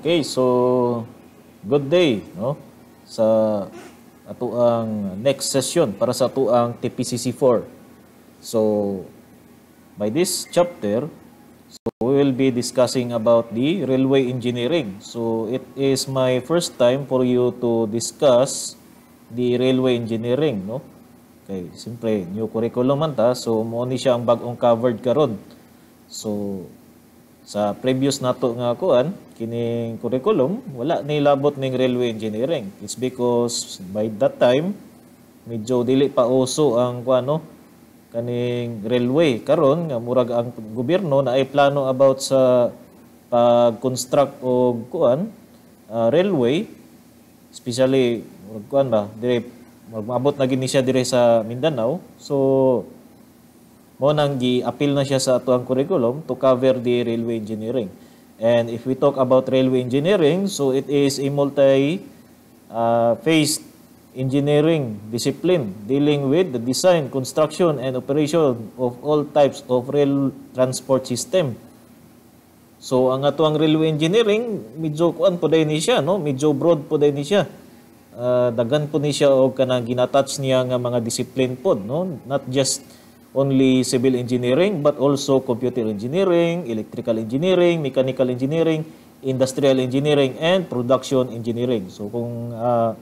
Okay, so good day no sa ato ang next session para sa ato ang TPCC 4. So by this chapter, so we will be discussing about the railway engineering. So it is my first time for you to discuss the railway engineering no. Okay, siyempre new curriculum man ta so mo ni siya ang bagong covered karon. So sa previous nato nga kuan kining curriculum wala ni labot ning railway engineering. It's because by that time medyo dili pa uso ang kuano kaning railway karon nga murag ang gobyerno na ay plano about sa pag-construct og kuan uh, railway especially murag kuan ba dire maabot na gini siya dire sa Mindanao. So mo nang gi-appeal na siya sa atuang curriculum to cover the railway engineering. And if we talk about railway engineering, so it is a multi faced engineering discipline dealing with the design, construction, and operation of all types of rail transport system. So, ang ato railway engineering, medyo kuan po din siya, no? medyo broad po din siya. Uh, ah, dagan po ni siya o kanang ginatouch niya nga mga discipline po, no? not just only civil engineering but also computer engineering, electrical engineering, mechanical engineering, industrial engineering, and production engineering. So kung uh,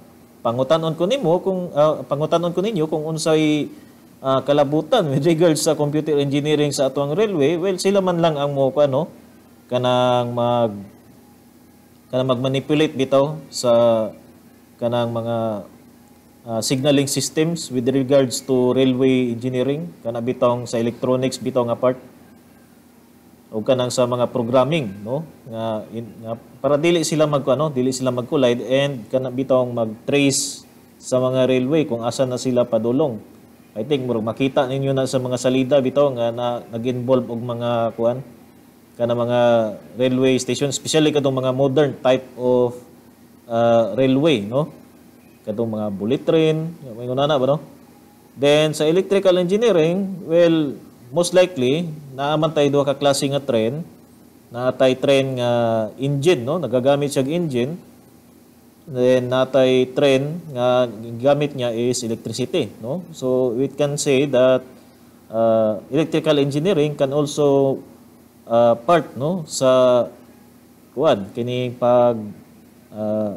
pangutanon ko nimo kung uh, pangutanon ko ninyo kung unsay uh, kalabutan with regards sa computer engineering sa atong railway, well sila man lang ang mo ano kanang mag kanang magmanipulate bitaw sa kanang mga uh, signaling systems with regards to railway engineering kana bitong sa electronics bitong apart o kanang sa mga programming no nga, in, nga para dili sila mag ano dili sila mag-collide and kana bitong mag-trace sa mga railway kung asa na sila padulong I think murag makita ninyo na sa mga salida bitong nga na, nag-involve og mga kuan kana mga railway station especially kadtong mga modern type of uh, railway no kadtong mga bullet train, may unana ba no? Then sa electrical engineering, well most likely naaman tay duha ka klase nga train, na tay train nga engine no, nagagamit siya engine. Then natay train nga gamit niya is electricity no. So we can say that uh, electrical engineering can also uh, part no sa kuan kining pag uh,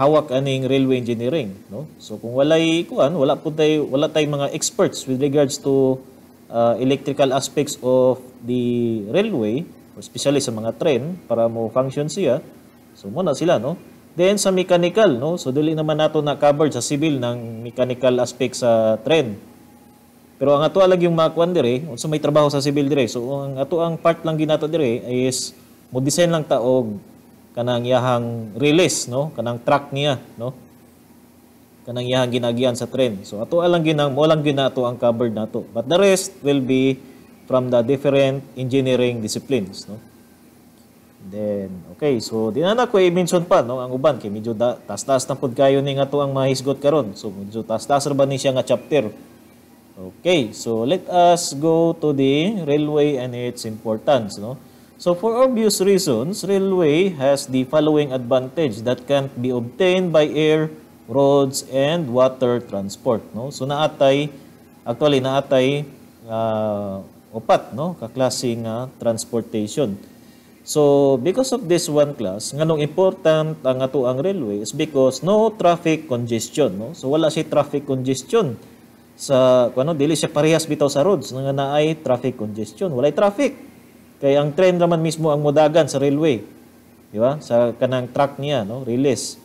hawak aning railway engineering no so kung walay kuan wala pud tay wala tay mga experts with regards to uh, electrical aspects of the railway especially sa mga train para mo function siya so mo na sila no then sa mechanical no so dili naman nato na cover sa civil ng mechanical aspect sa train pero ang ato alag yung mga kuan dire so may trabaho sa civil dire so ang ato ang part lang ginato dire is mo design lang ta og kanang yahang release no kanang track niya no kanang yahang ginagian sa trend so ato alang ginang mo lang ginato ang covered nato but the rest will be from the different engineering disciplines no then okay so dinana ko i-mention pa no ang uban kay medyo taas tas na pud kayo ning ato to ang mahisgot karon so medyo taas-taas ra ni siya nga chapter okay so let us go to the railway and its importance no So for obvious reasons, railway has the following advantage that can't be obtained by air, roads, and water transport. No? So naatay, actually naatay uh, upat, no? kaklasing uh, transportation. So because of this one class, nganong important ang ato ang railway is because no traffic congestion. No? So wala si traffic congestion sa kuno ano, dili siya parehas bitaw sa roads nga naay traffic congestion walay traffic Kay ang train naman mismo ang modagan sa railway. Di ba? Sa kanang track niya, no? Release.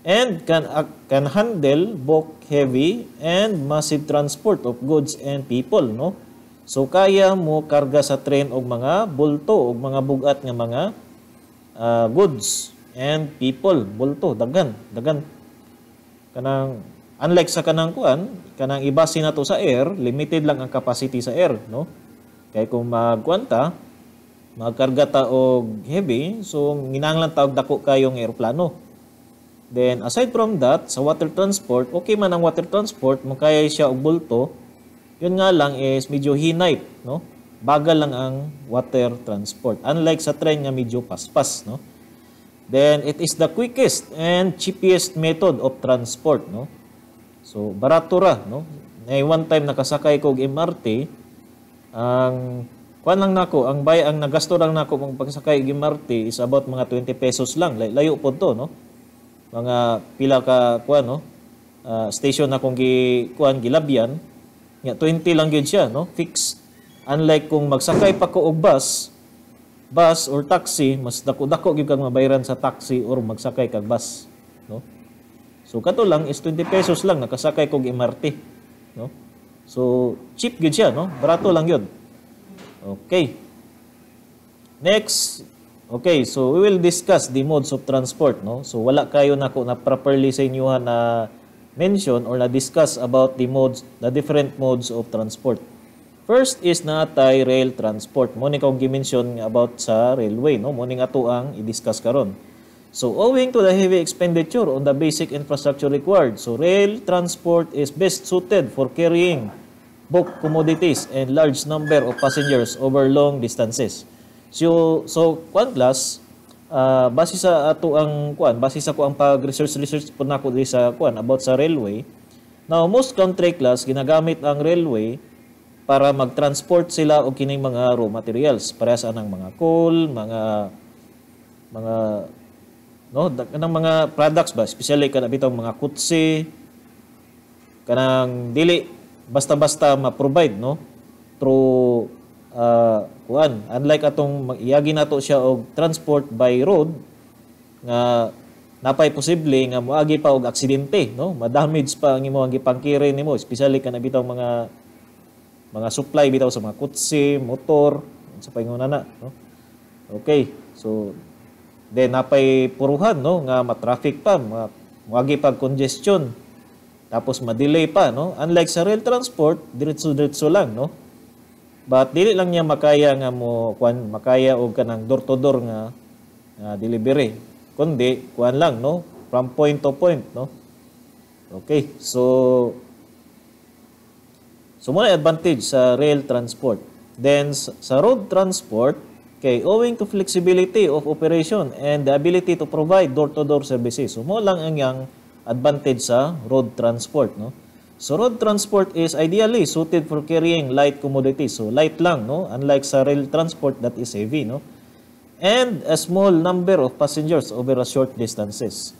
And can, uh, can handle both heavy and massive transport of goods and people, no? So kaya mo karga sa train og mga bulto og mga bugat nga mga uh, goods and people, bulto, dagan, dagan. Kanang unlike sa kanang kuan, kanang iba to sa air, limited lang ang capacity sa air, no? Kaya kung magkuanta, mga ta og heavy so nginahanglan tawag og dako kayong eroplano then aside from that sa water transport okay man ang water transport makaya siya og bulto yun nga lang is medyo hinayp no bagal lang ang water transport unlike sa train nga medyo paspas no then it is the quickest and cheapest method of transport no so barato ra no eh, one time nakasakay ko og MRT ang Kuan lang nako, ang bay ang nagasto lang nako mong pagsakay gimarti is about mga 20 pesos lang. Lay, layo pod to, no? Mga pila ka kuan no? Uh, station na kung gi kuan gilabyan, nga 20 lang gyud siya, no? Fix. Unlike kung magsakay pa ko og bus, bus or taxi, mas dako-dako gyud kang mabayaran sa taxi or magsakay kag bus, no? So kato lang is 20 pesos lang nakasakay kog MRT, no? So cheap gyud siya, no? Barato lang gyud. Okay. Next, okay, so we will discuss the modes of transport, no? So wala kayo na ko na properly sa inyo na mention or na discuss about the modes, the different modes of transport. First is na tay rail transport. Mo ni kog gi-mention about sa railway, no? Mo ning ato ang i-discuss karon. So owing to the heavy expenditure on the basic infrastructure required, so rail transport is best suited for carrying book commodities and large number of passengers over long distances. So, so kuan class, uh, ah, base sa ato ang kuan, base sa kuang pag-research research po nako diri sa kuan about sa railway. Now, most country class ginagamit ang railway para mag-transport sila og kining mga raw materials, Parehas anang mga coal, mga mga no, kanang mga products ba, especially kanang bitaw mga kutsi, kanang dili basta-basta ma-provide no through uh, kuan unlike atong iyagi nato siya og transport by road nga napay posible nga moagi pa og aksidente no ma-damage pa ang imong gipangkirin nimo especially kana bitaw mga mga supply bitaw sa mga kutsi, motor sa panguna na no okay so then napay puruhan no nga ma-traffic pa mga, moagi pa congestion tapos ma-delay pa, no? Unlike sa rail transport, diretso-diretso lang, no? But dili lang niya makaya nga mo kuan makaya og kanang door to door nga uh, delivery. Kundi kuan lang, no? From point to point, no? Okay. So So muna advantage sa rail transport. Then sa road transport, Okay, owing to flexibility of operation and the ability to provide door-to-door -door services. So, mo lang ang yang advantage sa road transport. No? So road transport is ideally suited for carrying light commodities. So light lang, no? unlike sa rail transport that is heavy. No? And a small number of passengers over a short distances.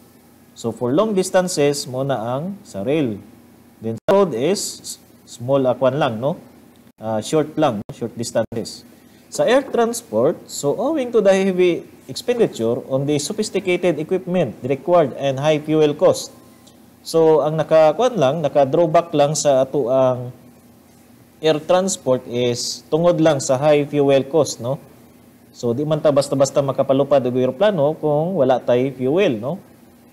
So for long distances, muna ang sa rail. Then sa road is small akwan lang, no? Uh, short lang, short distances. Sa air transport, so owing to the heavy expenditure on the sophisticated equipment required and high fuel cost, So ang nakakuan lang, naka-drawback lang sa ato ang air transport is tungod lang sa high fuel cost, no? So di man ta basta-basta makapalupad og eroplano kung wala tay fuel, no?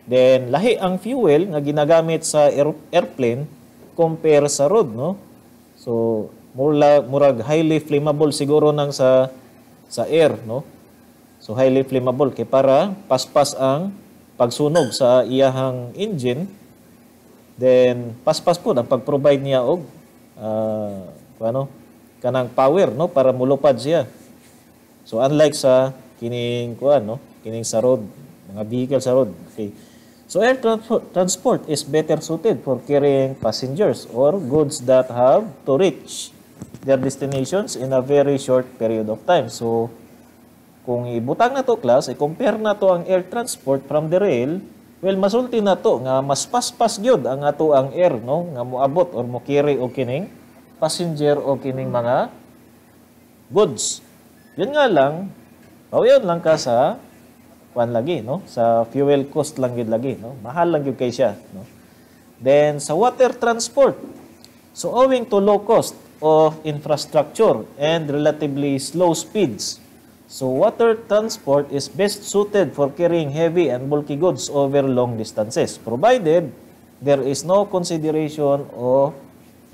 Then lahi ang fuel nga ginagamit sa air airplane compare sa road, no? So mura murag highly flammable siguro nang sa sa air, no? So highly flammable kay para paspas ang pagsunog sa iyahang engine Then, paspas po ang pag-provide niya og uh, ano, kanang power no para mulupad siya. So unlike sa kining kuan no, kining sa road, mga vehicle sa road. Okay. So air transport is better suited for carrying passengers or goods that have to reach their destinations in a very short period of time. So kung ibutang na to class, i-compare na to ang air transport from the rail Well, masulti na to nga mas paspas gyud ang ato ang air no nga moabot or mokiri og kining passenger o kining mga goods. Yun nga lang, pawiyon lang ka sa kwan lagi no, sa fuel cost lang gyud lagi no. Mahal lang gyud kay siya no. Then sa water transport. So owing to low cost of infrastructure and relatively slow speeds So water transport is best suited for carrying heavy and bulky goods over long distances, provided there is no consideration of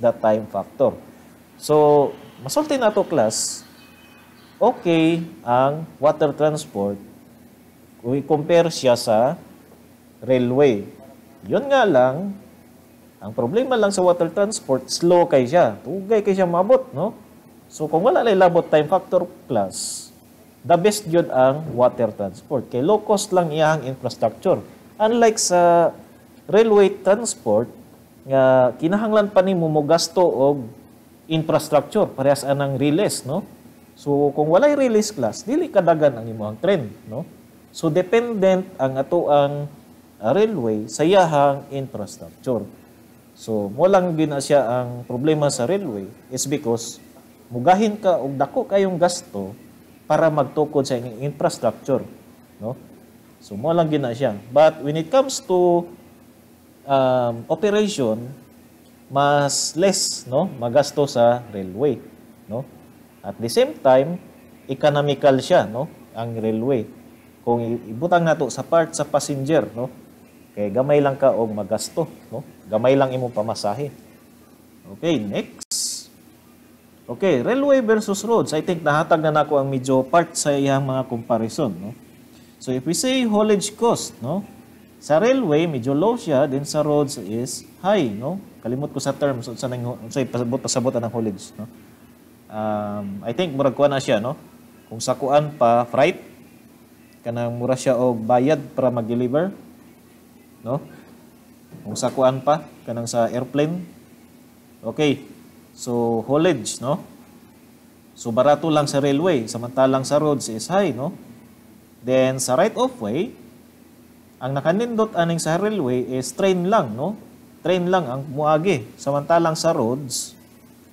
the time factor. So, masulti na to class, okay ang water transport We compare siya sa railway. Yun nga lang, ang problema lang sa water transport, slow kay siya. Tugay kay siya mabot, no? So, kung wala lang labot time factor class, the best yun ang water transport. Kay low cost lang iyang infrastructure. Unlike sa railway transport, nga kinahanglan pa ni mo gasto og infrastructure parehas anang release, no? So kung walay release class, dili kadagan ang imong trend, no? So dependent ang ato ang ah, railway sa iyahang infrastructure. So mo lang gina siya ang problema sa railway is because mugahin ka og dako kayong gasto para magtukod sa inyong infrastructure. No? So, mo lang gina siya. But when it comes to um, operation, mas less no magasto sa railway no at the same time economical siya no ang railway kung ibutang nato sa part sa passenger no kay gamay lang ka og magasto no gamay lang imong pamasahe okay next Okay, railway versus roads. I think nahatag na nako ang medyo part sa iyang mga comparison. No? So if we say haulage cost, no? sa railway, medyo low siya, then sa roads is high. No? Kalimot ko sa terms, sa nang, sa pasabot, pasabot ang haulage. No? Um, I think murag na siya. No? Kung sakuan pa, freight, kanang mura siya og bayad para mag-deliver. No? Kung sakuan pa, kanang sa airplane. Okay, So, haulage, no? So, barato lang sa railway, samantalang sa roads is high, no? Then, sa right-of-way, ang nakanindot aning sa railway is train lang, no? Train lang ang muagi, samantalang sa roads,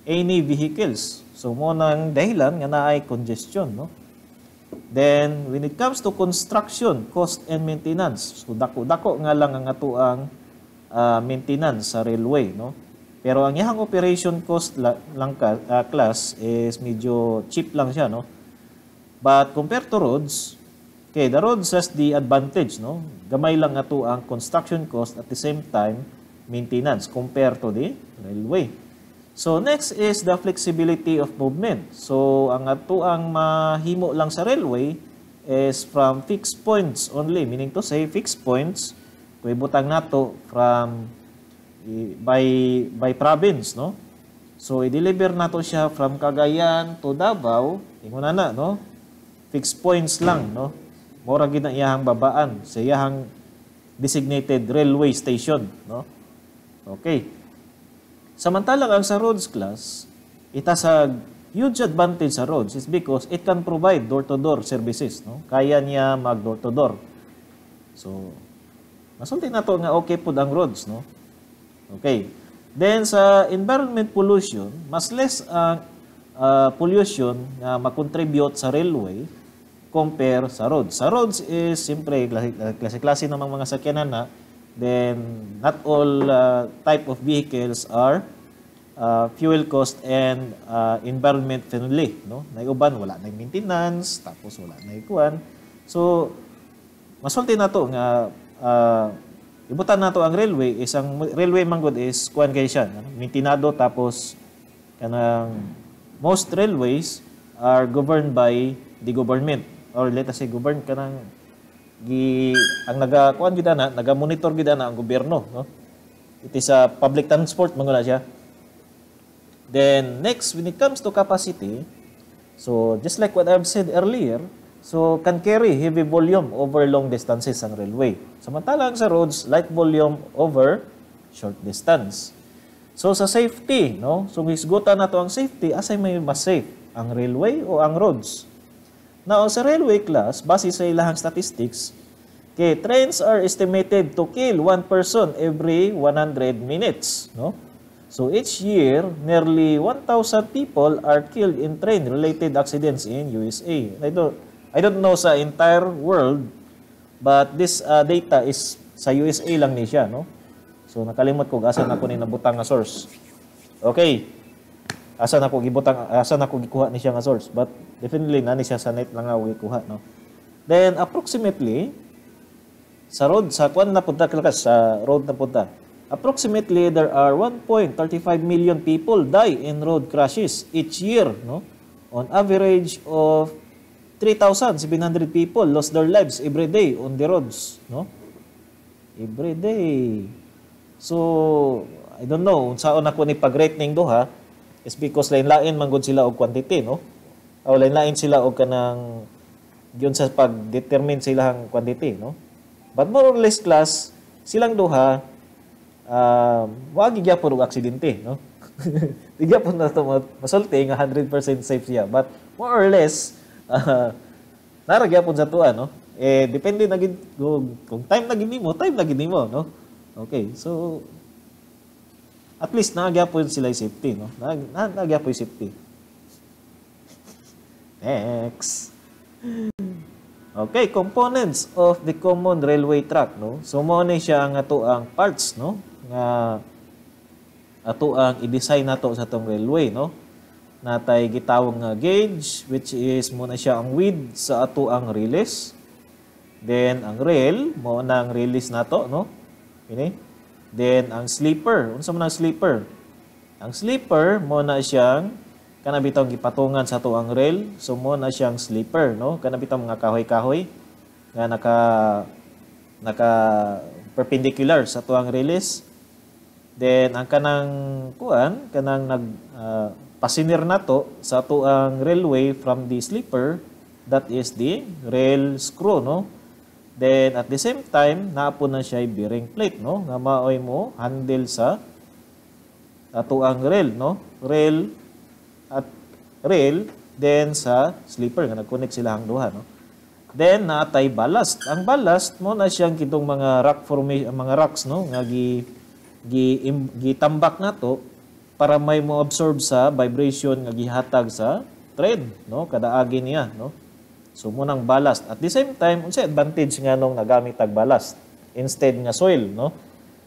any vehicles. So, mo nang dahilan nga naay congestion, no? Then, when it comes to construction, cost and maintenance, so dako-dako nga lang ang atuang uh, ah, maintenance sa railway, no? Pero ang iyang operation cost lang uh, class is medyo cheap lang siya, no? But compared to roads, okay, the roads has the advantage, no? Gamay lang ato ang construction cost at the same time maintenance compared to the railway. So next is the flexibility of movement. So ang ato ang mahimo lang sa railway is from fixed points only, meaning to say fixed points, kuibutang nato from by by province no so i-deliver nato siya from Cagayan to Davao ingon na no fixed points lang no mura gid na iyahang babaan sa iyahang designated railway station no okay samantalang ang sa roads class itasag huge advantage sa roads is because it can provide door-to-door services. No? Kaya niya mag door-to-door. So, masulti na to nga okay po ang roads. No? Okay. Then sa environment pollution, mas less ang uh, uh, ah, pollution na makontribute sa railway compare sa roads. Sa roads is siyempre klase-klase ng mga sakyanan na then not all uh, type of vehicles are uh, fuel cost and uh, environment friendly no naiuban wala na maintenance tapos wala na ikuan so masulti na to nga uh, Ibutan nato ang railway is ang railway manggod is kuan kay siya, ano, mintinado tapos kanang most railways are governed by the government or let us say govern kanang gi ang naga kuan gid ana, naga monitor gid ana ang gobyerno, no? It is a public transport manggod siya. Then next when it comes to capacity, so just like what I've said earlier, So, can carry heavy volume over long distances ang railway. Samantalang sa roads, light volume over short distance. So, sa safety, no? So, hisgutan na to ang safety, asay may mas safe, ang railway o ang roads. Now, sa railway class, base sa ilahang statistics, okay, trains are estimated to kill one person every 100 minutes, no? So, each year, nearly 1,000 people are killed in train-related accidents in USA. I don't, I don't know sa entire world, but this uh, data is sa USA lang ni siya, no? So nakalimot ko asa na ko ni nabutang nga source. Okay. Asa na ko gibutang asa na ko gikuha ni siya nga source, but definitely na ni siya sa net lang nga gikuha, no? Then approximately sa road sa kwan na punta kalakas sa road na punta. Approximately there are 1.35 million people die in road crashes each year, no? On average of 3,700 people lost their lives every day on the roads, no? Every day. So, I don't know, saan ako ni pag-rating do ha, is because lain-lain manggod sila og quantity, no? O lain-lain sila og kanang yun sa pag-determine sila ang quantity, no? But more or less class, silang duha, uh, um, wag gyapon og aksidente, no? Di gyapon na ito masulti nga 100% safe siya. But more or less, uh, naragyapon sa tuwa, no? Eh, depende na gid kung, kung time na gini mo, time na gini mo, no? Okay, so, at least nakagyapon sila yung safety, no? Nakagyapon yung safety. Next. Okay, components of the common railway track, no? So, mo na siya ang ato parts, no? Nga, ato i-design nato sa tong railway, no? natay gitawag nga gauge which is muna siya ang width sa ato ang release then ang rail mo na ang release nato no ini then ang sleeper unsa man ang sleeper ang sleeper mo na siyang kana bitaw gipatungan sa ato ang rail so mo na siyang sleeper no kana bitaw mga kahoy-kahoy nga naka naka perpendicular sa tuang release then ang kanang kuan kanang nag uh, pasinir na to sa to ang railway from the sleeper that is the rail screw no then at the same time naapo na siya bearing plate no nga maoy mo handle sa ato ang rail no rail at rail then sa sleeper nga nagconnect connect sila ang duha no then natay ballast ang ballast mo na siyang kitong mga rock formation mga rocks no nga gi gi, im, gitambak na to para may mo-absorb sa vibration nga gihatag sa trend no kada agi niya no so mo nang ballast at the same time unsay advantage nga nung nagamit tag ballast instead nga soil no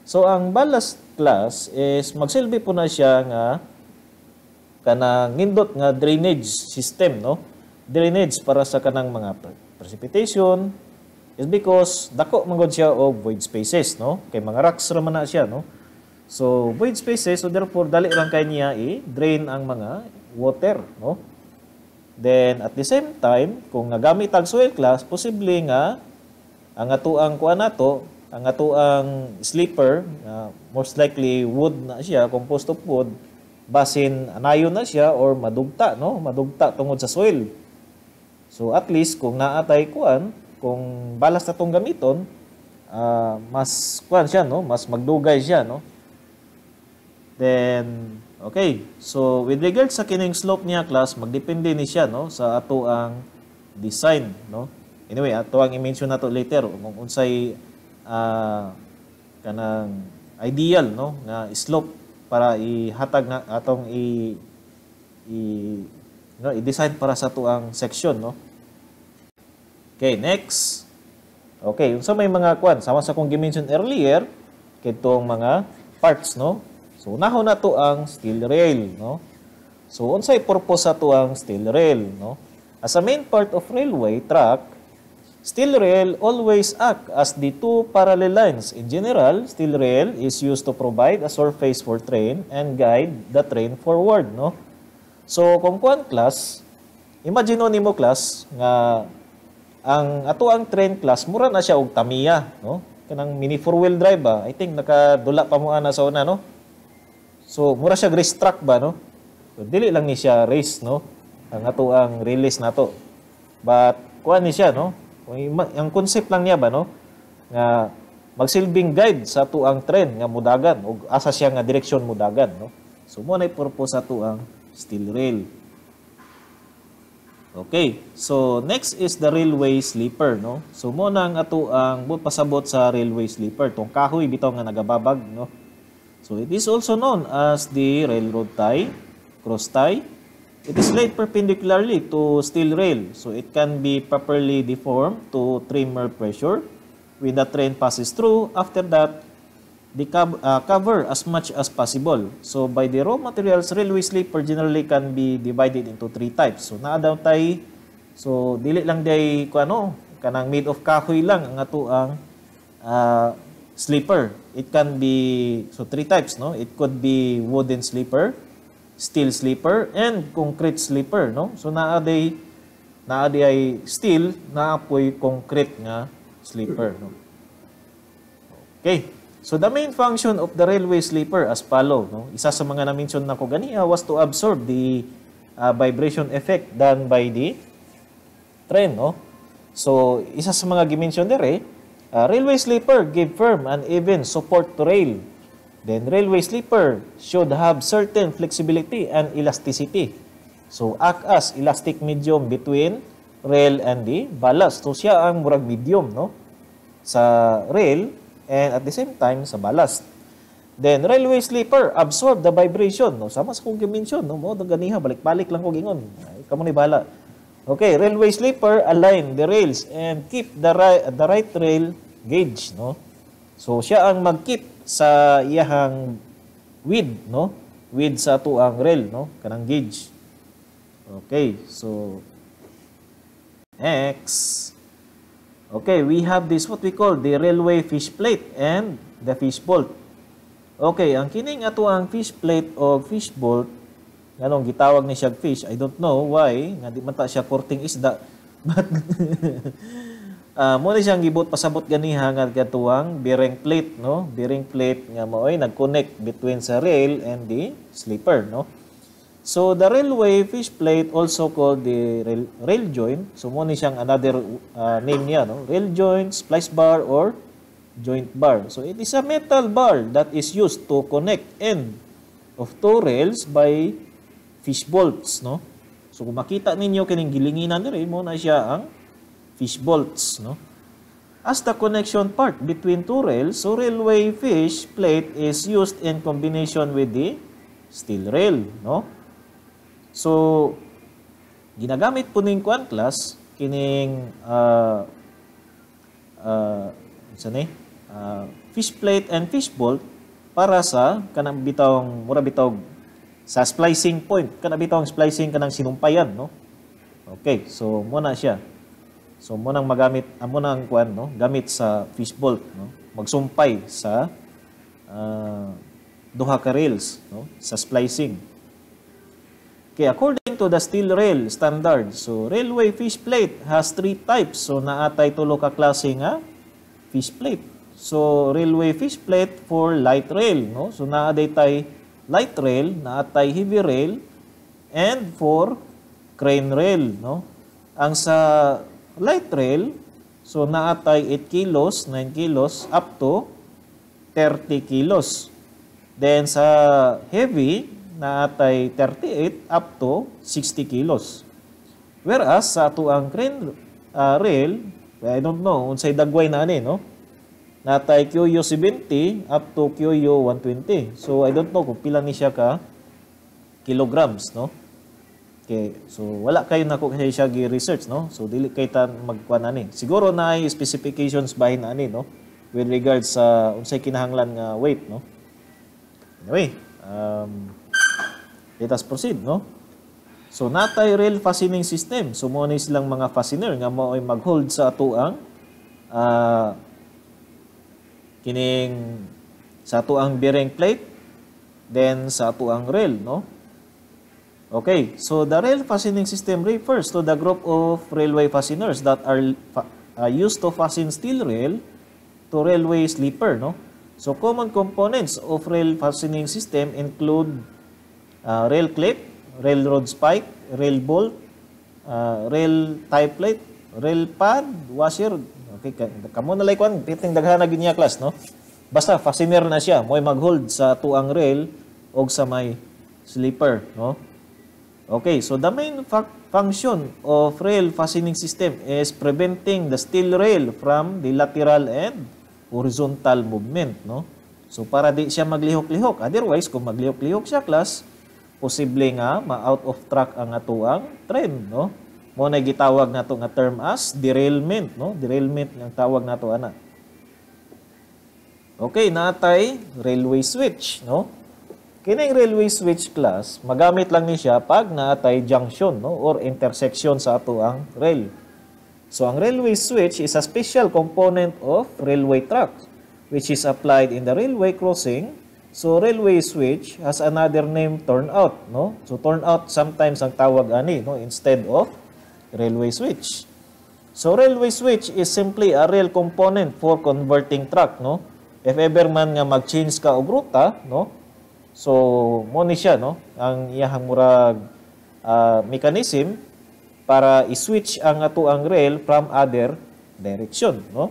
so ang ballast class is magsilbi po na siya nga kanang nindot nga drainage system no drainage para sa kanang mga precipitation is because dako mangod siya og void spaces no kay mga rocks ra man na siya no So, void spaces, so therefore, dali lang kay niya i-drain ang mga water, no? Then, at the same time, kung nagamit ang soil class, posible nga ang atuang kuan to, ang atuang sleeper, uh, most likely wood na siya, composed of wood, basin anayo na siya or madugta, no? Madugta tungod sa soil. So, at least, kung naatay kuan, kung balas na tong gamiton, uh, mas kuan siya, no? Mas magdugay siya, no? Then, okay. So, with regards sa kining slope niya class, magdepende ni siya no, sa ato ang design. No? Anyway, ato ang i-mention na to later kung unsay uh, kanang ideal no, na slope para ihatag na atong i, i no, i-design para sa to section. No? Okay, next. Okay, unsa may mga kwan, sama sa kung gi-mention earlier, kitong mga parts, no? So naho na to ang steel rail, no? So unsay purpose ato ang steel rail, no? As a main part of railway track, steel rail always act as the two parallel lines. In general, steel rail is used to provide a surface for train and guide the train forward, no? So kung kuan class, imagine nimo class nga ang ato ang train class mura na siya og Tamiya, no? Kanang mini four wheel drive ba? I think nakadula pa mo ana sa una, no? So mura siya race track ba no? So, dili lang ni siya race no. Ang ato ang release nato. But kuha ni siya no. Ang concept lang niya ba no nga magsilbing guide sa ato ang trend nga mudagan o asa siya nga direksyon mudagan no. So mo na purpose ato ang steel rail. Okay, so next is the railway sleeper, no? So mo nang ato ang pasabot sa railway sleeper, tong kahoy bitaw nga nagababag, no? So it is also known as the railroad tie, cross tie. It is laid perpendicularly to steel rail, so it can be properly deformed to trim pressure. When the train passes through, after that, the uh, cover as much as possible. So by the raw materials, railway sleeper generally can be divided into three types. So naadaw tayo, so dili lang day, kung ano, kanang made of kahoy lang ang ato ang uh, sleeper. It can be, so three types, no? It could be wooden sleeper, steel sleeper, and concrete sleeper, no? So naa naaday, naaday ay steel, naa naapoy concrete nga sleeper, no? Okay. So the main function of the railway sleeper as follow, no? Isa sa mga na-mention na ko ganiya was to absorb the uh, vibration effect done by the train, no? So isa sa mga gimension dere eh, Uh, railway sleeper, give firm and even support to rail. Then railway sleeper should have certain flexibility and elasticity. So act as elastic medium between rail and the ballast. So siya ang murag medium no? sa rail and at the same time sa ballast. Then railway sleeper absorb the vibration no sama sa kong mention no mo ganiha balik-balik lang ko gingon. Kamo ni bala. Okay, railway sleeper, align the rails and keep the right, the right rail gauge, no? So, siya ang mag-keep sa iyang width, no? Width sa to ang rail, no? Kanang gauge. Okay, so, X. Okay, we have this what we call the railway fish plate and the fish bolt. Okay, ang kining ato ang fish plate o fish bolt nganong gitawag ni siyag fish. I don't know why nga di man ta siya korting isda. But uh, mo ni siyang gibot pasabot ganiha nga gatuwang bearing plate no, bearing plate nga mooy nag-connect between sa rail and the sleeper no. So the railway fish plate also called the rail, rail joint. So mo ni siyang another uh, name niya no, rail joint, splice bar or joint bar. So it is a metal bar that is used to connect end of two rails by fish bolts, no? So kung makita ninyo kining gilinginan diri mo na siya ang fish bolts, no? As the connection part between two rails, so railway fish plate is used in combination with the steel rail, no? So ginagamit po ning kuan class kining uh, uh, ni? uh, fish plate and fish bolt para sa kanang bitawng mura bitawg sa splicing point. Kana bitaw ang splicing kanang sinumpayan, no? Okay, so muna siya. So muna nang magamit amo ah, nang kwan, no? Gamit sa fish bolt, no? Magsumpay sa uh, duha ka rails, no? Sa splicing. Okay, according to the steel rail standard, so railway fish plate has three types. So naatay tulo ka klase nga fish plate. So railway fish plate for light rail, no? So naaday day tay light rail na atay heavy rail and for crane rail no ang sa light rail so naatay 8 kilos 9 kilos up to 30 kilos then sa heavy naatay 38 up to 60 kilos whereas sa ato ang crane uh, rail I don't know unsay dagway na ani no na tayo QU70 up to QU120. So, I don't know kung pila ni siya ka kilograms, no? Okay, so wala kayo na kung siya gi-research, no? So, dili kay ta magkuan ni. Siguro na ay specifications bahin ani, no? With regards sa unsay kinahanglan nga weight, no? Anyway, um, let us proceed, no? So, natay rail fastening system. So, mo silang mga fastener nga mo ay mag-hold sa atoang uh, ah, kining sa ato ang bearing plate then sa ato ang rail no okay so the rail fastening system refers to the group of railway fasteners that are uh, used to fasten steel rail to railway sleeper no so common components of rail fastening system include uh, rail clip railroad spike rail bolt uh, rail tie plate rail pad washer Okay, kamo na laikwan, piting daghana gid niya class, no? Basta fastener na siya, mo'y maghold sa tuang rail og sa may sleeper no? Okay, so the main function of rail fastening system is preventing the steel rail from the lateral and horizontal movement, no? So para di siya maglihok-lihok. Otherwise, kung maglihok-lihok siya class, posible nga ma-out of track ang atuang train no? Mo na gitawag nato nga term as derailment, no? Derailment ang tawag nato ana. Okay, natay railway switch, no? Kining railway switch class, magamit lang ni siya pag naatay junction no or intersection sa ato ang rail. So ang railway switch is a special component of railway track which is applied in the railway crossing. So railway switch has another name turnout no. So turnout sometimes ang tawag ani no instead of railway switch. So railway switch is simply a rail component for converting track, no? If ever man nga mag-change ka og ruta, no? So mo ni siya, no? Ang iyahang murag uh, mechanism para i-switch ang ato ang rail from other direction, no?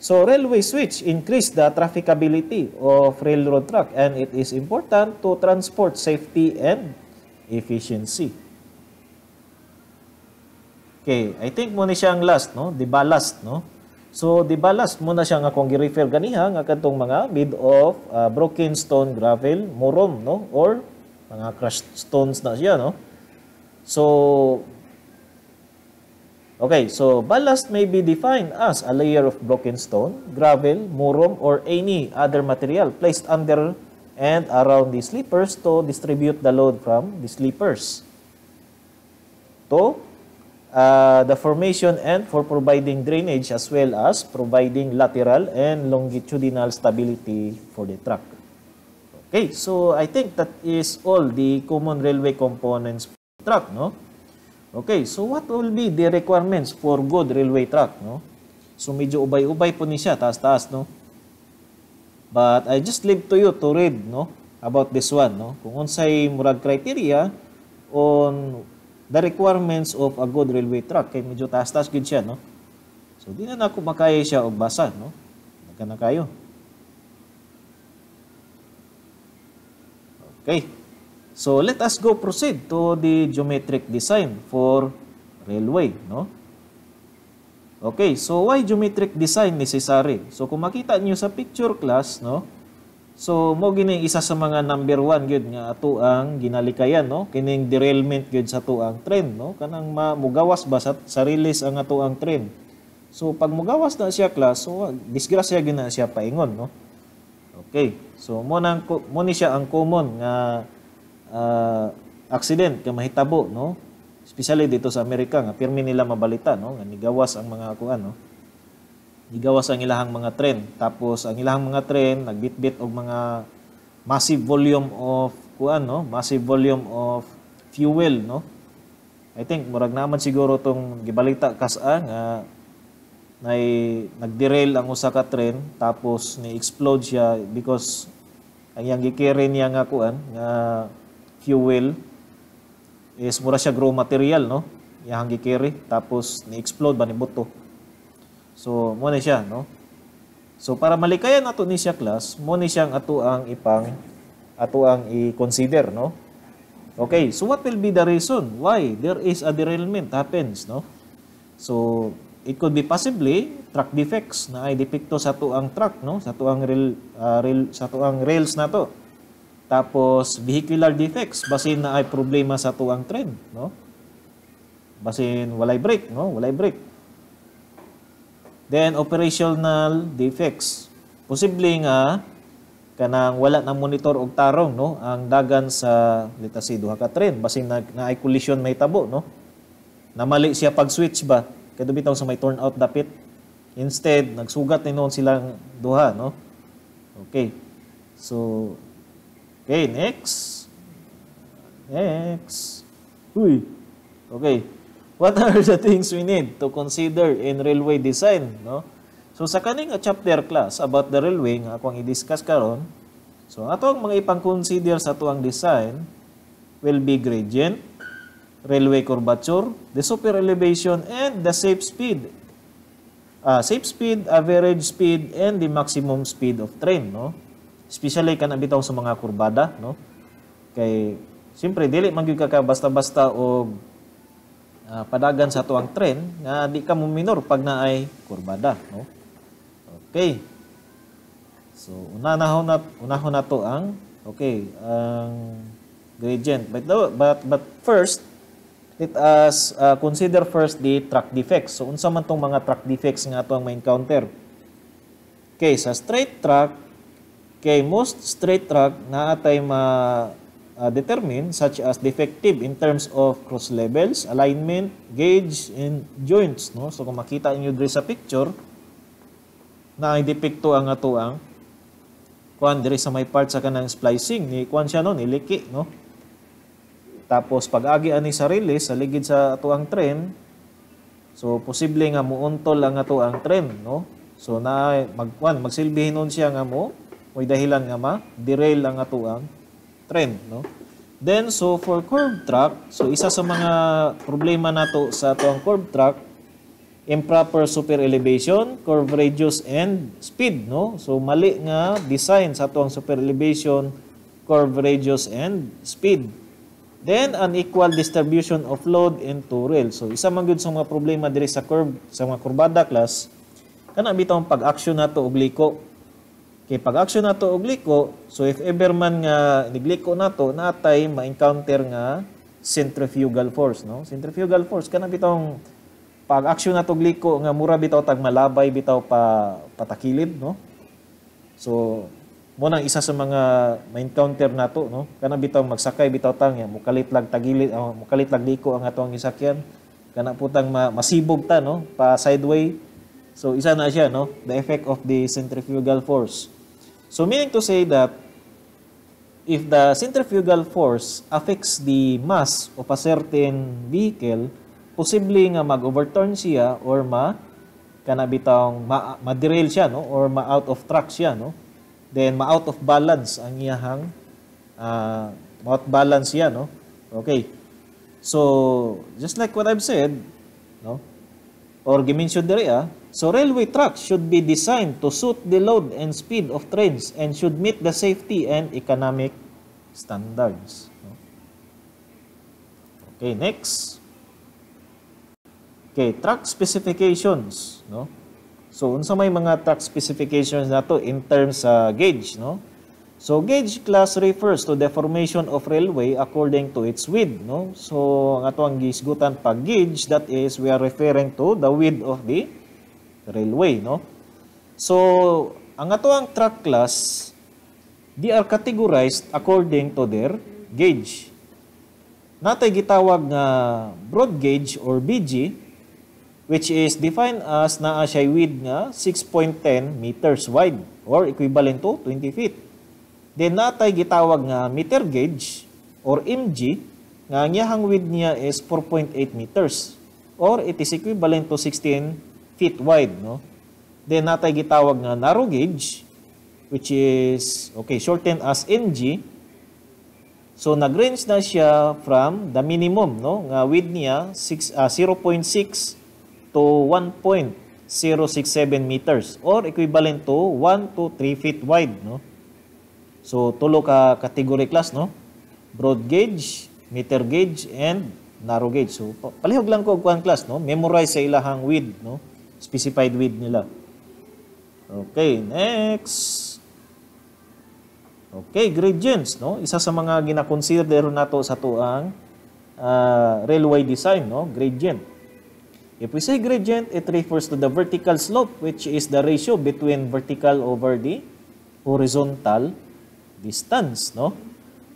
So railway switch increase the trafficability of railroad track and it is important to transport safety and efficiency. Okay, I think muna siyang last, no? Di ba last, no? So, di ba last muna na siya nga kung gi-refer ganiha nga kadtong mga mid of uh, broken stone gravel, morom, no? Or mga crushed stones na siya, no? So, okay, so ballast may be defined as a layer of broken stone, gravel, murom, or any other material placed under and around the sleepers to distribute the load from the sleepers. To uh, the formation and for providing drainage as well as providing lateral and longitudinal stability for the track. Okay, so I think that is all the common railway components for track, no? Okay, so what will be the requirements for good railway track, no? So medyo ubay-ubay po ni siya, taas-taas, no? But I just leave to you to read, no? About this one, no? Kung unsay murag criteria on the requirements of a good railway track. Kaya medyo taas-taas good siya, no? So, di na na kumakaya siya o basa, no? Nagka na kayo. Okay. So, let us go proceed to the geometric design for railway, no? Okay, so why geometric design necessary? So, kung makita niyo sa picture class, no? So mo gining isa sa mga number one gyud nga ato ginalikayan no kining derailment gyud sa ato ang trend no kanang mugawas ba sa, sa release ang ato ang trend. So pag mugawas na siya class so disgrasya gyud na siya paingon no. Okay. So mo nang mo ni siya ang common nga uh, accident nga mahitabo no. Especially dito sa Amerika nga pirmi nila mabalita no nga nigawas ang mga kuan no. Gigawas ang ilahang mga trend. Tapos ang ilahang mga trend nagbitbit og mga massive volume of kuan no, massive volume of fuel no. I think murag naman siguro tong gibalita kasa nga nay nagderail ang usa ka trend tapos ni explode siya because ang yang gikirin niya nga kuan nga fuel is mura siya grow material no yang gikiri tapos ni explode ba ni buto So, mo na siya, no? So, para malikayan ato ni siya class, mo ni siyang ato ang ipang, ato ang i-consider, no? Okay, so what will be the reason why there is a derailment happens, no? So, it could be possibly truck defects na ay depekto sa tuang truck, no? Sa tuang rail, uh, ah, rail sa tuang rails na to. Tapos vehicular defects basin na ay problema sa tuang train, no? Basin walay brake, no? Walay brake. Then, operational defects. Posibleng nga, kanang wala ng monitor og tarong no ang dagan sa lita duha ka tren basing na, na collision may tabo no namali siya pag switch ba kay bitaw sa may turnout dapit instead nagsugat ni noon silang duha no okay so okay next next uy okay What are the things we need to consider in railway design? No? So sa kaning chapter class about the railway nga akong i-discuss karon, so ato ang mga ipang-consider sa tuang design will be gradient, railway curvature, the super elevation, and the safe speed. Uh, ah, safe speed, average speed, and the maximum speed of train. No? Especially ka bitaw sa mga kurbada. No? Kay, siyempre, dili man ka basta-basta o uh, padagan sa tuang trend nga di ka mo minor pag naay kurbada no okay so una na ho na una ho na to ang okay ang gradient but but but first let us uh, consider first the track defects so unsa man tong mga track defects nga ato ang ma-encounter okay sa straight track kay most straight track na atay ma Uh, determine such as defective in terms of cross levels, alignment, gauge, and joints. No? So kung makita niyo diri sa picture, na depekto ang ato ang kuan diri sa may part sa kanang splicing ni kuan siya no niliki no tapos pag-agi ani sa release sa ligid sa ato ang trend so posible nga muuntol ang ato ang trend no so na magkuan magsilbihin siya nga mo may dahilan nga ma derail ang ato ang trend. No? Then, so for curve track, so isa sa mga problema nato sa ito curve track, improper super elevation, curve radius, and speed. No? So mali nga design sa ito ang super elevation, curve radius, and speed. Then, unequal distribution of load and torel. So isa man sa mga problema diri sa curve, sa mga kurbada class, kana bitong pag-action nato og liko Kay pag-action nato og liko, so if ever man nga nigliko nato, natay ma-encounter nga centrifugal force, no? Centrifugal force kana bitong pag-action nato og liko nga mura bitaw tag malabay bitaw pa patakilid, no? So mo nang isa sa mga ma-encounter nato, no? Kana bitaw magsakay bitaw tang ya, mukalit lag tagilid, uh, mukalit lag liko ang atong gisakyan. Kana putang ma masibog ta, no? Pa sideway. So isa na siya, no? The effect of the centrifugal force. So meaning to say that if the centrifugal force affects the mass of a certain vehicle, posible nga mag-overturn siya or ma kanabitong ma, derail siya no or ma out of track siya no then ma out of balance ang iyahang uh, ah, out balance siya no okay so just like what i've said no or gimension dere ah, so railway tracks should be designed to suit the load and speed of trains and should meet the safety and economic standards. Okay, next. Okay, track specifications, no? So unsa may mga track specifications nato in terms sa uh, gauge, no? So gauge class refers to deformation of railway according to its width. No? So ang ato ang gisgutan pag gauge, that is we are referring to the width of the railway. No? So ang ato ang track class, they are categorized according to their gauge. Natay gitawag nga broad gauge or BG which is defined as naa siya width nga 6.10 meters wide or equivalent to 20 feet. Then natay gitawag nga meter gauge or MG nga ang yahang width niya is 4.8 meters or it is equivalent to 16 feet wide no. Then natay gitawag nga narrow gauge which is okay shortened as NG. So nagrange na siya from the minimum no nga width niya 6 uh, 0.6 to 1.067 meters or equivalent to 1 to 3 feet wide no. So, tulo ka category class, no? Broad gauge, meter gauge, and narrow gauge. So, palihog lang ko kuan class, no? Memorize sa ilahang width, no? Specified width nila. Okay, next. Okay, gradients, no? Isa sa mga ginakonsider nato sa tuang uh, ah, railway design, no? Gradient. If we say gradient, it refers to the vertical slope, which is the ratio between vertical over the horizontal distance, no?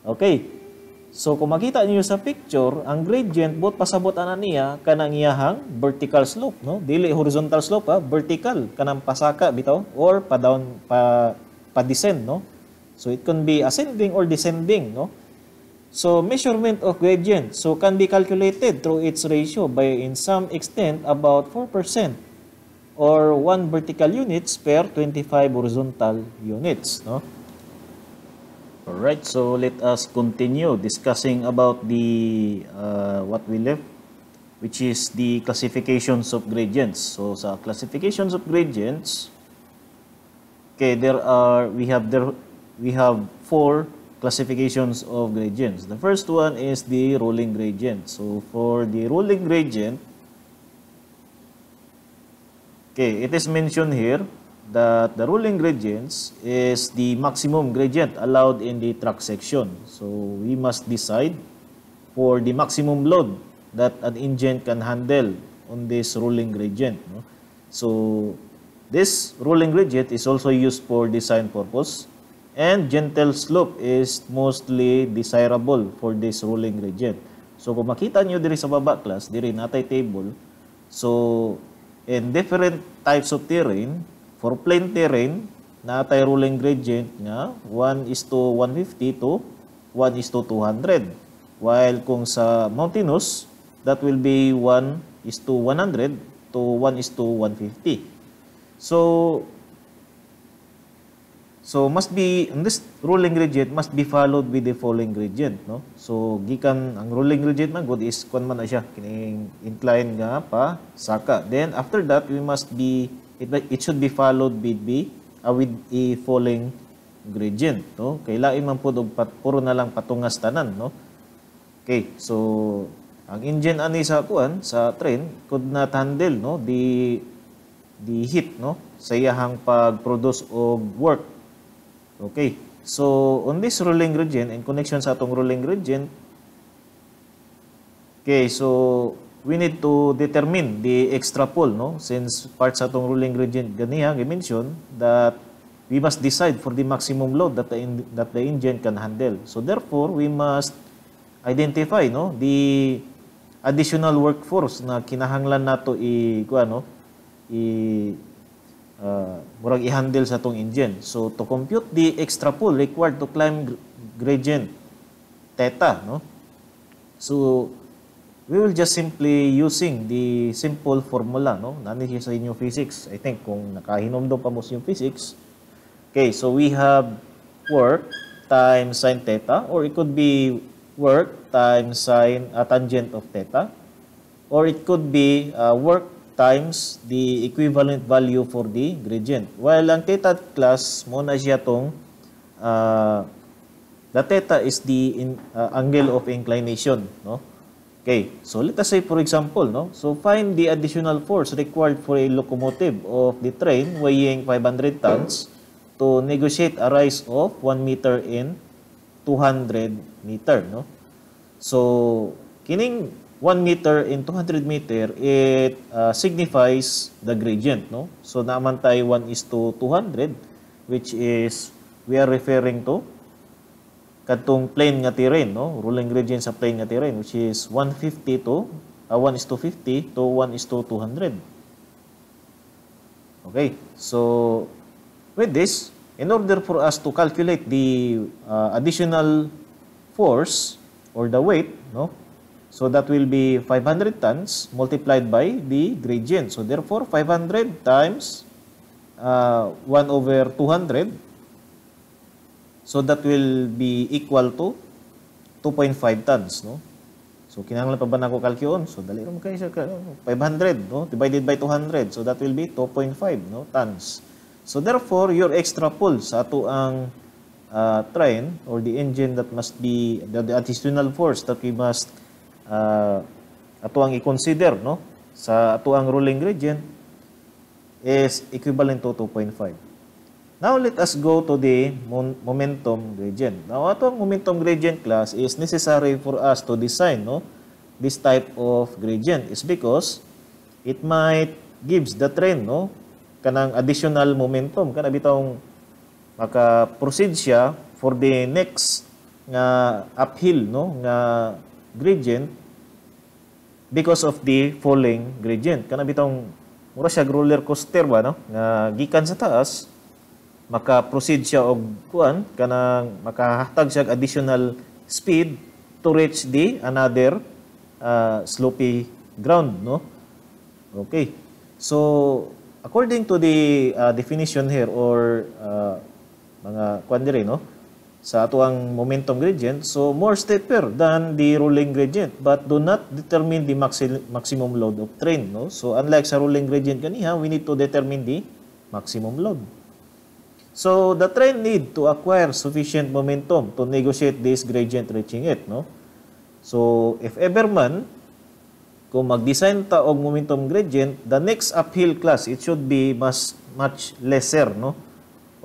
Okay. So, kung makita niyo sa picture, ang gradient, both pasabot ana niya, kanang iyahang vertical slope, no? Dili horizontal slope, ha? vertical, kanang pasaka, bitaw, or pa down, pa, pa descend, no? So, it can be ascending or descending, no? So, measurement of gradient, so can be calculated through its ratio by in some extent about 4% or 1 vertical units per 25 horizontal units, no? Alright, so let us continue discussing about the uh, what we left, which is the classifications of gradients. So sa classifications of gradients, okay, there are, we have, there, we have four classifications of gradients. The first one is the rolling gradient. So for the rolling gradient, okay, it is mentioned here that the ruling gradients is the maximum gradient allowed in the track section. So we must decide for the maximum load that an engine can handle on this ruling gradient. No? So this ruling gradient is also used for design purpose and gentle slope is mostly desirable for this ruling gradient. So kung makita nyo diri sa baba class, diri natay table, so in different types of terrain, For plain terrain, naatay ruling gradient nga 1 is to 150 to 1 is to 200. While kung sa mountainous, that will be 1 is to 100 to 1 is to 150. So, so must be, this ruling gradient must be followed with the following gradient. No? So, gikan, ang ruling gradient man, good is, kung man na siya, kining incline nga pa, saka. Then, after that, we must be it, it should be followed with B uh, with a falling gradient no kay man pud og pat, puro na lang patungas tanan no okay so ang engine ani sa kuan sa train could not handle no the the heat no sa iyahang pag-produce og work okay so on this rolling gradient in connection sa atong rolling gradient okay so we need to determine the extra poll, no? Since part sa itong ruling ganiha, ganiya, mention that we must decide for the maximum load that the, that the engine can handle. So therefore, we must identify, no? The additional workforce na kinahanglan nato i, ano, i, uh, murag i-handle sa itong engine. So to compute the extra pull required to climb gradient theta, no? So we will just simply using the simple formula, no? Nandiyan sa inyong physics. I think kung nakahinomdom pa mo sa inyong physics. Okay, so we have work times sine theta or it could be work times sine uh, tangent of theta or it could be uh, work times the equivalent value for the gradient. While ang theta class, muna siya itong uh, the theta is the in, uh, angle of inclination. No? Okay, so let us say for example, no? So find the additional force required for a locomotive of the train weighing 500 tons to negotiate a rise of 1 meter in 200 meter, no? So, kining 1 meter in 200 meter, it uh, signifies the gradient, no? So, naman tayo 1 is to 200, which is, we are referring to katong plane nga terrain no rolling gradient sa plane nga terrain which is 150 to uh, ah, 1 is to 50 to 1 is to 200 okay so with this in order for us to calculate the uh, additional force or the weight no so that will be 500 tons multiplied by the gradient so therefore 500 times uh, ah, 1 over 200 So that will be equal to 2.5 tons, no? So kinahanglan pa ba nako kalkyon? So dali ra mo kay 500, no? Divided by 200. So that will be 2.5, no? Tons. So therefore, your extra pull sa ato ang uh, train or the engine that must be the, the additional force that we must uh, ato ang i-consider, no? Sa ato ang rolling gradient is equivalent to 2.5. Now, let us go to the momentum gradient. Now, ito momentum gradient class is necessary for us to design no, this type of gradient is because it might gives the trend no, kanang additional momentum. Kana bitong maka-proceed siya for the next nga uphill no, nga gradient because of the falling gradient. Kana bitong mura siya roller coaster ba no, nga gikan sa taas, maka-proceed siya og kuan kanang makahatag siya additional speed to reach the another uh, slopy ground no okay so according to the uh, definition here or uh, mga kuan diri no sa atuang momentum gradient so more steeper than the rolling gradient but do not determine the maxi maximum load of train no so unlike sa rolling gradient kaniha we need to determine the maximum load So the trend need to acquire sufficient momentum to negotiate this gradient reaching it, no? So if ever man kung mag-design ta og momentum gradient, the next uphill class it should be mas much lesser, no?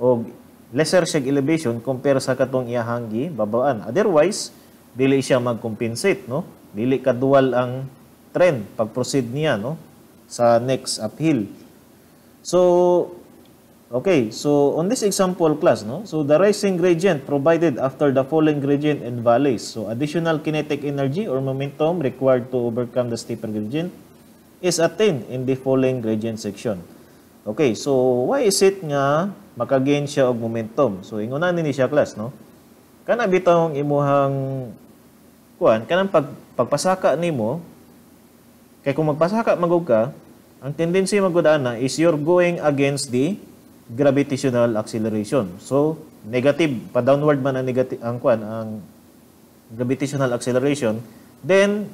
Og lesser siya elevation compare sa katong iyahangi babaan. Otherwise, dili siya magcompensate, no? Dili kadual ang trend pag-proceed niya, no? Sa next uphill. So, Okay, so on this example class, no? so the rising gradient provided after the falling gradient and valleys. So additional kinetic energy or momentum required to overcome the steeper gradient is attained in the falling gradient section. Okay, so why is it nga makagain siya og momentum? So ingunan ni siya class, no? Kana bitong imuhang kuan, kanang pag, pagpasaka nimo kay kung magpasaka magug ka, ang tendency magudana is you're going against the gravitational acceleration. So, negative, pa-downward man ang, negative, ang, kwan, ang gravitational acceleration, then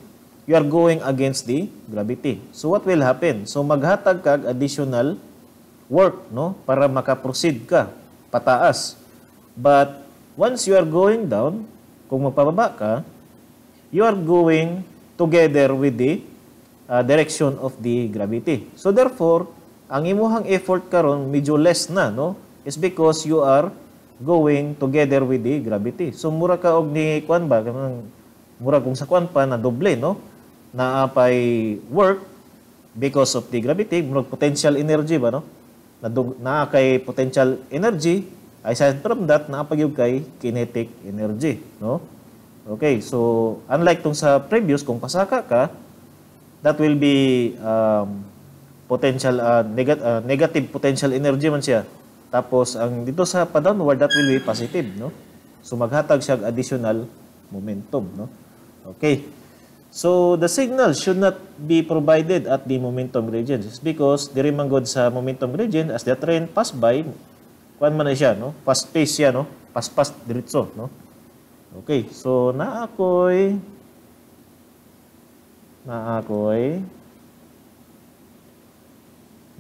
you are going against the gravity. So, what will happen? So, maghatag kag additional work no para makaproceed ka pataas. But once you are going down, kung magpababa ka, you are going together with the uh, direction of the gravity. So, therefore, ang imuhang effort karon medyo less na no is because you are going together with the gravity so mura ka og ni kwan ba kanang mura kung sa kwan pa na doble no na apay work because of the gravity murag potential energy ba no na, na kay potential energy aside from that na pagyud kay kinetic energy no okay so unlike tong sa previous kung pasaka ka that will be um, potential uh, ah, neg- uh, ah, negative potential energy man siya. Tapos ang dito sa pa-downward that will be positive, no? So maghatag siya additional momentum, no? Okay. So the signal should not be provided at the momentum gradient It's because dire man god sa momentum gradient as the train pass by kuan man siya, no? Fast pace siya, no? Pas-pas diretso, no? Okay. So na ako'y na ako'y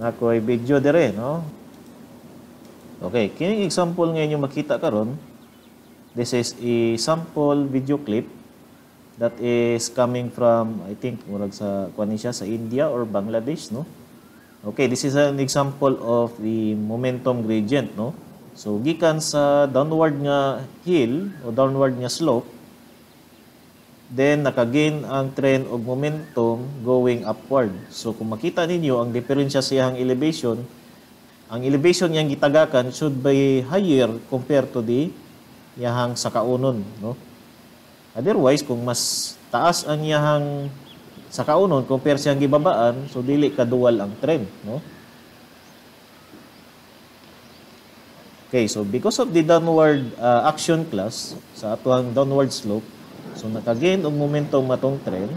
na ko'y video dire, no? Okay, kining example ngayon yung makita karon. This is a sample video clip that is coming from I think murag sa kuan siya sa India or Bangladesh, no? Okay, this is an example of the momentum gradient, no? So gikan sa downward nga hill o downward nga slope then nakagain ang trend og momentum going upward. So kung makita ninyo ang diferensya sa iyang elevation, ang elevation niyang gitagakan should be higher compared to the iyang sakaunon, no? Otherwise, kung mas taas ang iyang sakaunon compare siyang gibabaan, so dili kadual ang trend, no? Okay, so because of the downward uh, action class, sa atuang downward slope, So nakagain og momentum matong trend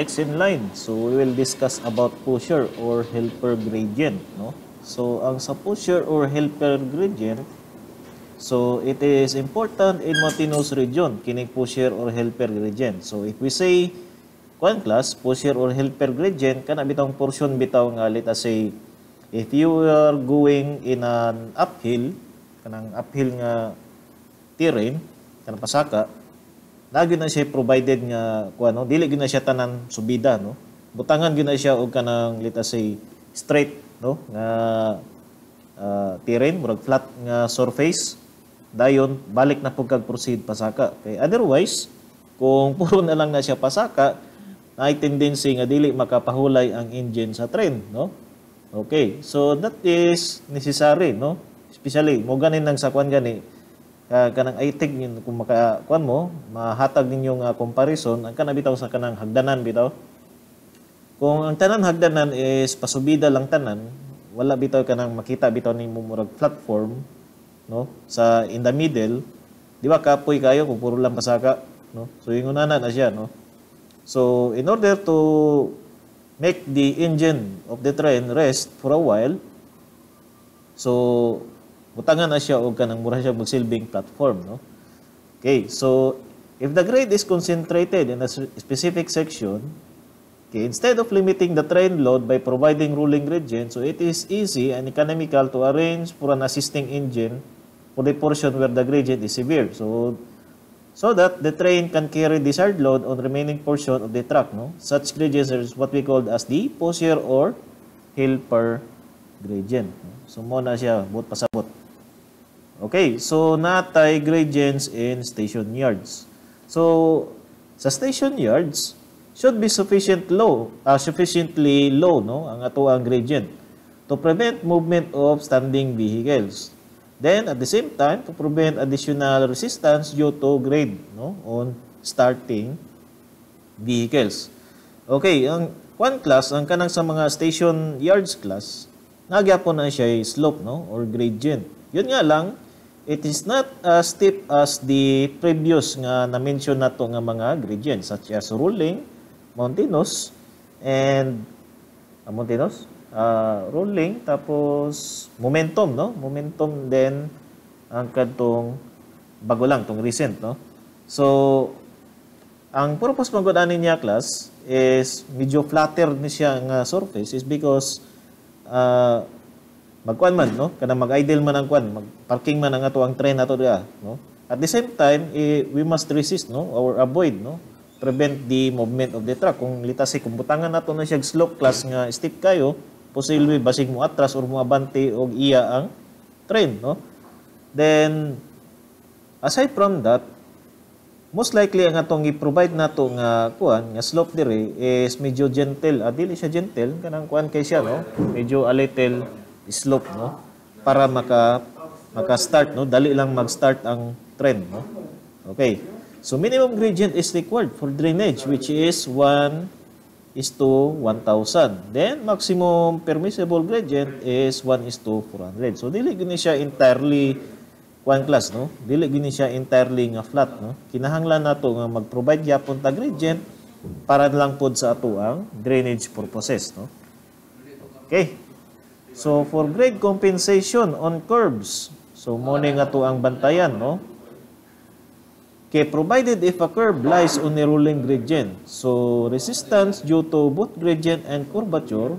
x in line. So we will discuss about pusher or helper gradient, no? So ang sa pusher or helper gradient, so it is important in mountainous region, kining pusher or helper gradient. So if we say kuan class pusher or helper gradient kana bitong portion bitaw nga let us say if you are going in an uphill kanang uphill nga terrain kanang pasaka na na siya provided nga kuno ano, dili gyud siya tanan subida no butangan gyud siya og kanang let's say straight no nga uh, terrain murag flat nga surface dayon balik na pug kag proceed pasaka okay otherwise kung puro na lang na siya pasaka na tendency nga dili makapahulay ang engine sa train no okay so that is necessary no especially mo ganin nang sakwan gani uh, kanang itig ninyo kung maka kuan mo mahatag ninyong uh, comparison ang kanabitaw sa kanang hagdanan bitaw kung ang tanan hagdanan is pasubida lang tanan wala bitaw kanang makita bitaw ni murag platform no sa in the middle di ba kapoy kayo kung puro lang pasaka no so ingon na na siya no so in order to make the engine of the train rest for a while so Mutangan na siya og kanang mura siya magsilbing platform, no? Okay, so if the grade is concentrated in a specific section, okay, instead of limiting the train load by providing ruling gradient, so it is easy and economical to arrange for an assisting engine for the portion where the gradient is severe. So so that the train can carry desired load on remaining portion of the track. No? Such gradients is what we call as the posher or helper gradient. So, mo na siya, buot pasabot. Okay, so natay gradients in station yards. So sa station yards should be sufficient low, uh, sufficiently low no ang ato ang gradient to prevent movement of standing vehicles. Then at the same time to prevent additional resistance due to grade no on starting vehicles. Okay, ang one class ang kanang sa mga station yards class nagyapon na siya slope no or gradient. Yun nga lang it is not as steep as the previous nga na-mention na to nga mga gradients such as rolling, Montinos, and uh, ah, mountainous, uh, ah, rolling, tapos momentum, no? Momentum then ang kadtong bago lang, tong recent, no? So, ang purpose mong gudanin niya class is medyo flatter ni siya nga surface is because uh, magkuan man no kana mag-idle man ang kuan parking man ang ato ang train ato dia no at the same time eh, we must resist no or avoid no prevent the movement of the truck kung litas kung kumbutangan nato na siya slope class nga steep kayo posible basig mo atras or moabante og iya ang train no then aside from that most likely ang atong i-provide nato nga kuan nga slope dire is medyo gentle adili ah, siya gentle kanang kuan kay siya no medyo a little slope no para maka maka-start no dali lang mag-start ang trend no okay so minimum gradient is required for drainage which is 1 is to 1,000. Then, maximum permissible gradient is 1 is to 400. So, dili gini siya entirely one class, no? Dili gini siya entirely nga flat, no? Kinahanglan nato nga mag-provide yapon ta gradient para lang pod sa ato ang drainage purposes, no? Okay. So, for grade compensation on curves, so muna nga to ang bantayan, no? Okay, provided if a curve lies on a rolling gradient. So, resistance due to both gradient and curvature,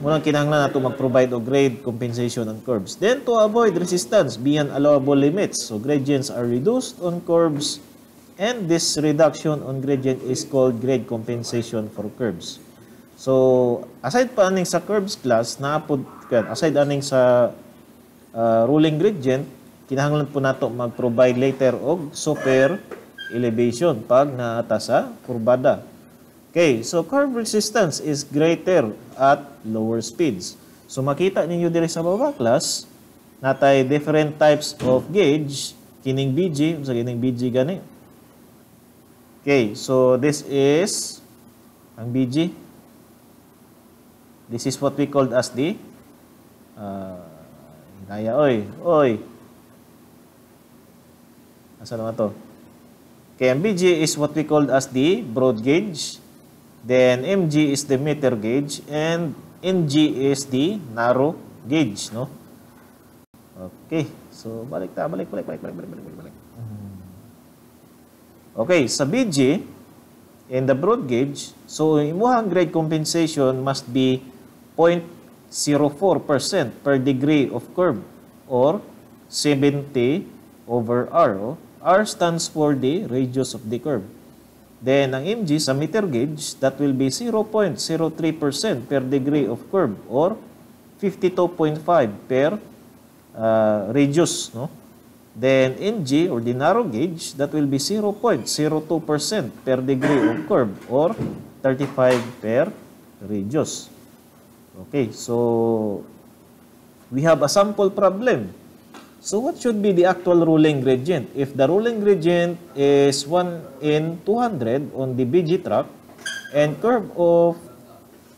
muna kinahanglan nato mag-provide og grade compensation on curves. Then, to avoid resistance beyond allowable limits, so gradients are reduced on curves, and this reduction on gradient is called grade compensation for curves. So, aside pa aning sa curves class, naapod, aside aning sa uh, ruling gradient, kinahanglan po nato mag-provide later og super elevation pag naata sa kurbada. Okay, so curve resistance is greater at lower speeds. So, makita ninyo diri sa baba class, natay different types of gauge, kining BG, sa kining BG gani. Okay, so this is ang BG. This is what we called as the uh, Hinaya, oy, oy. Asa naman to? KMBG is what we called as the broad gauge. Then MG is the meter gauge and NG is the narrow gauge, no? Okay. So balik ta, balik, balik, balik, balik, balik, balik, balik. Mm-hmm. Okay, sa BG in the broad gauge, so imuhang grade compensation must be 0.04% per degree of curve or 70 over R. Oh. R stands for the radius of the curve. Then, ang mg sa meter gauge, that will be 0.03% per degree of curve or 52.5 per uh, radius. No? Then, NG or the narrow gauge, that will be 0.02% per degree of curve or 35 per radius. Okay, so we have a sample problem. So what should be the actual ruling gradient? If the ruling gradient is 1 in 200 on the BG track and curve of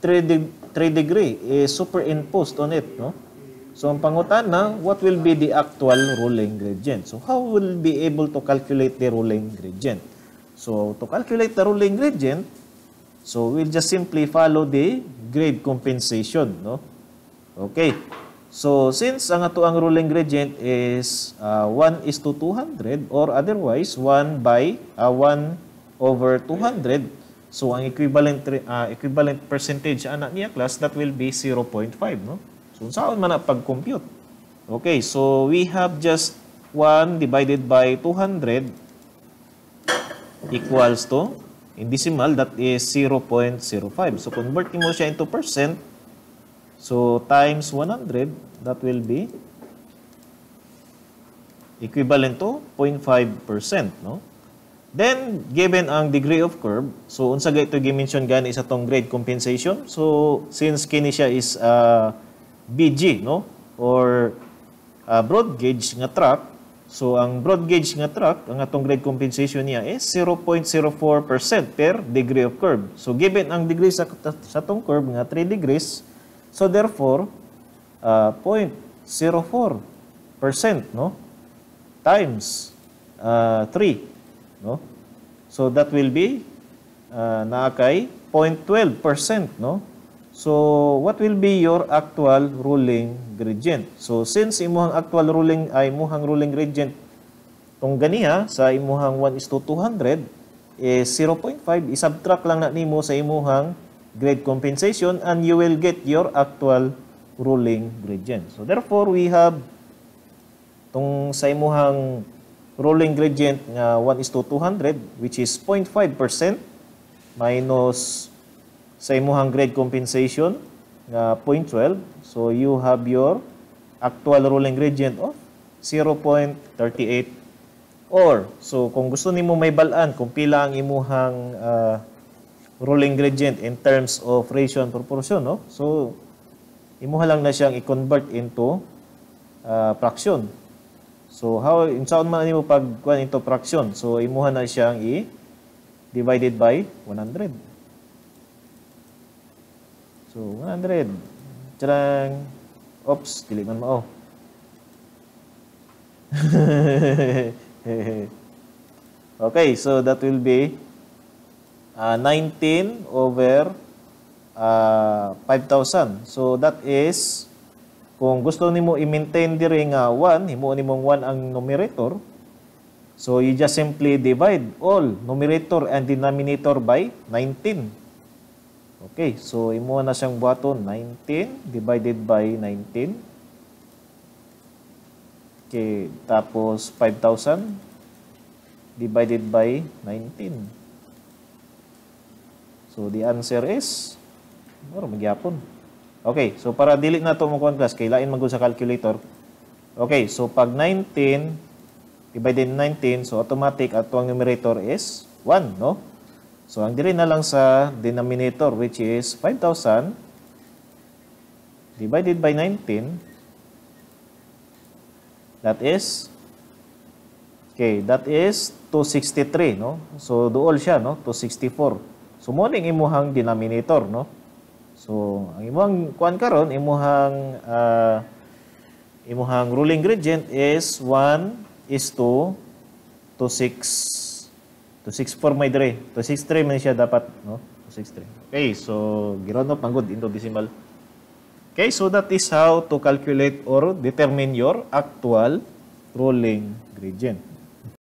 3, de 3 degree is superimposed on it, no? So ang pangutan na, what will be the actual ruling gradient? So how will be able to calculate the ruling gradient? So to calculate the ruling gradient, so we'll just simply follow the grade compensation, no? Okay. So, since ang ato ang ruling gradient is uh, 1 is to 200 or otherwise 1 by uh, 1 over 200, so ang equivalent uh, equivalent percentage anak niya class that will be 0.5, no? So, saan man pag-compute? Okay, so we have just 1 divided by 200 equals to In decimal, that is 0.05. So, convert mo siya into percent, so times 100, that will be equivalent to 0.5%. No? Then, given ang degree of curve, so unsa gay ito gimension gani isa tong grade compensation. So, since kini siya is uh, ah, BG, no? Or uh, broad gauge nga truck, So ang broad gauge nga truck, ang atong grade compensation niya is 0.04% per degree of curve. So given ang degree sa, sa tong curve nga 3 degrees, so therefore uh, ah, 0.04% no times uh, ah, 3 no. So that will be uh, naa kay 0.12% no So, what will be your actual ruling gradient? So, since imuhang actual ruling ay imuhang ruling gradient tong ganiha sa imuhang 1 is to 200 is 0.5, isubtract lang na nimo sa imuhang grade compensation and you will get your actual ruling gradient. So, therefore, we have tong sa imuhang ruling gradient nga 1 is to 200 which is 0.5% minus sa imuhang grade compensation nga 0.12 so you have your actual rolling gradient of 0.38 or so kung gusto nimo may balaan kung pila ang imuhang uh, ah, rolling gradient in terms of ratio and proportion no so imuha lang na siyang i-convert into uh, fraction so how in saon man nimo pag kuan into fraction so imuha na siyang i divided by 100 So, 100. Charang! Oops, dili man mo. Oh. okay, so that will be uh, 19 over uh, 5,000. So that is, kung gusto nimo i-maintain diri nga 1, himo nimong 1 ang numerator. So you just simply divide all numerator and denominator by 19. Okay, so imuha na siyang buhaton 19 divided by 19. Okay, tapos 5,000 divided by 19. So the answer is or magyapon. Okay, so para dili na to mo class, kailain mag sa calculator. Okay, so pag 19 divided 19, so automatic at ang numerator is 1, no? So, ang diri na lang sa denominator which is 5,000 divided by 19. That is, okay, that is 263, no? So, duol siya, no? 264. So, mo ning imuhang denominator, no? So, ang imuhang kuan karon imuhang uh, imuhang ruling gradient is 1 is to 2, 6 to 264 may dire. 63 man siya dapat, no? 63 Okay, so giron no pangod into decimal. Okay, so that is how to calculate or determine your actual rolling gradient.